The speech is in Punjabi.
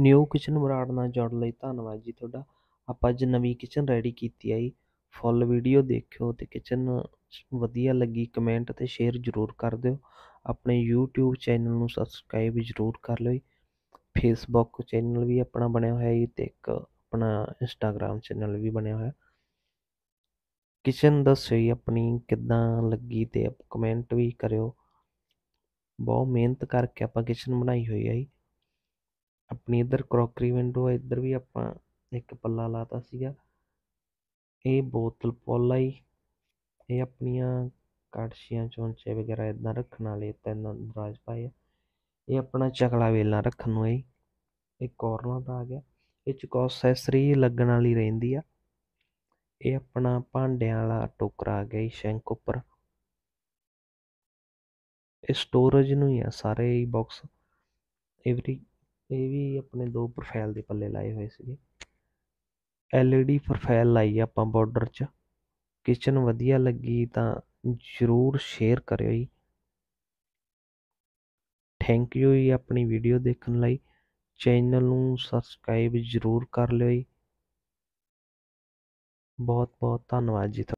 ਨਿਊ ਕਿਚਨ ਬਰਾੜ ਨਾਲ ਜੁੜਨ ਲਈ ਧੰਨਵਾਦ ਜੀ ਤੁਹਾਡਾ ਆਪਾਂ ਅੱਜ ਨਵੀਂ ਕਿਚਨ ਰੈਡੀ ਕੀਤੀ ਆਈ ਫੁੱਲ ਵੀਡੀਓ ਦੇਖਿਓ ਤੇ ਕਿਚਨ ਵਧੀਆ ਲੱਗੀ ਕਮੈਂਟ ਤੇ ਸ਼ੇਅਰ ਜ਼ਰੂਰ ਕਰ ਦਿਓ ਆਪਣੇ YouTube ਚੈਨਲ ਨੂੰ ਸਬਸਕ੍ਰਾਈਬ ਜ਼ਰੂਰ ਕਰ ਲਿਓ ਫੇਸਬੁੱਕ ਚੈਨਲ ਵੀ ਆਪਣਾ ਬਣਿਆ ਹੋਇਆ ਹੈ ਤੇ ਇੱਕ ਆਪਣਾ Instagram ਚੈਨਲ ਵੀ ਬਣਿਆ ਹੋਇਆ ਕਿਚਨ ਦੱਸੋ ਜੀ ਆਪਣੀ ਕਿੱਦਾਂ ਲੱਗੀ ਤੇ ਕਮੈਂਟ ਵੀ ਕਰਿਓ ਬਹੁਤ ਮਿਹਨਤ ਕਰਕੇ ਆਪਾਂ ਕਿਚਨ ਬਣਾਈ ਹੋਈ ਹੈ ਜੀ ਆਪਣੀ ਇੱਧਰ ਕਰੋਕਰੀ ਵਿੰਡੋ ਹੈ ਇੱਧਰ ਵੀ ਆਪਾਂ ਇੱਕ ਪੱਲਾ ਲਾਤਾ ਸੀਗਾ ਇਹ ਬੋਤਲ ਪੋਲਾ ਹੀ ਇਹ ਆਪਣੀਆਂ ਕੜਛੀਆਂ ਚੌਂਚੇ ਵਗੈਰਾ ਇਦਾਂ ਰੱਖਣ ਵਾਲੇ ਤਿੰਨ ਦਰਾਜ ਪਾਏ ਆ ਇਹ ਆਪਣਾ ਚਕਲਾ ਵੇਲਣਾ ਰੱਖਣ ਨੂੰ ਹੈ ਇਹ ਕੋਰਨਰ ਦਾ ਆ ਗਿਆ ਇਹ ਚ ਕੋਸੈਸਰੀ ਲੱਗਣ ਵਾਲੀ ਰਹਿੰਦੀ ਆ ਇਹ ਆਪਣਾ ਭਾਂਡਿਆਂ ਵਾਲਾ ਟੋਕਰਾ ਆ ਗਿਆ ਸ਼ੈਂਕ ਉੱਪਰ ਇਹ ਸਟੋਰੇਜ ਨੂੰ ਹੀ ਆ ਸਾਰੇ ਹੀ ਬਾਕਸ ਐਵਰੀ ਇਹ ਵੀ ਆਪਣੇ ਦੋ ਪ੍ਰੋਫਾਈਲ ਦੇ ਪੱਲੇ ਲਾਏ ਹੋਏ ਸੀਗੇ ਐਲਈਡੀ ਪ੍ਰੋਫਾਈਲ ਲਾਈ ਆਪਾਂ ਬਾਰਡਰ 'ਚ ਕਿਚਨ ਵਧੀਆ ਲੱਗੀ ਤਾਂ ਜ਼ਰੂਰ ਸ਼ੇਅਰ ਕਰਿਓ ਜੀ ਥੈਂਕ ਯੂ ਜੀ ਆਪਣੀ ਵੀਡੀਓ ਦੇਖਣ ਲਈ ਚੈਨਲ ਨੂੰ ਸਬਸਕ੍ਰਾਈਬ ਜ਼ਰੂਰ ਕਰ ਲਿਓ ਜੀ ਬਹੁਤ ਬਹੁਤ ਧੰਨਵਾਦ ਜੀ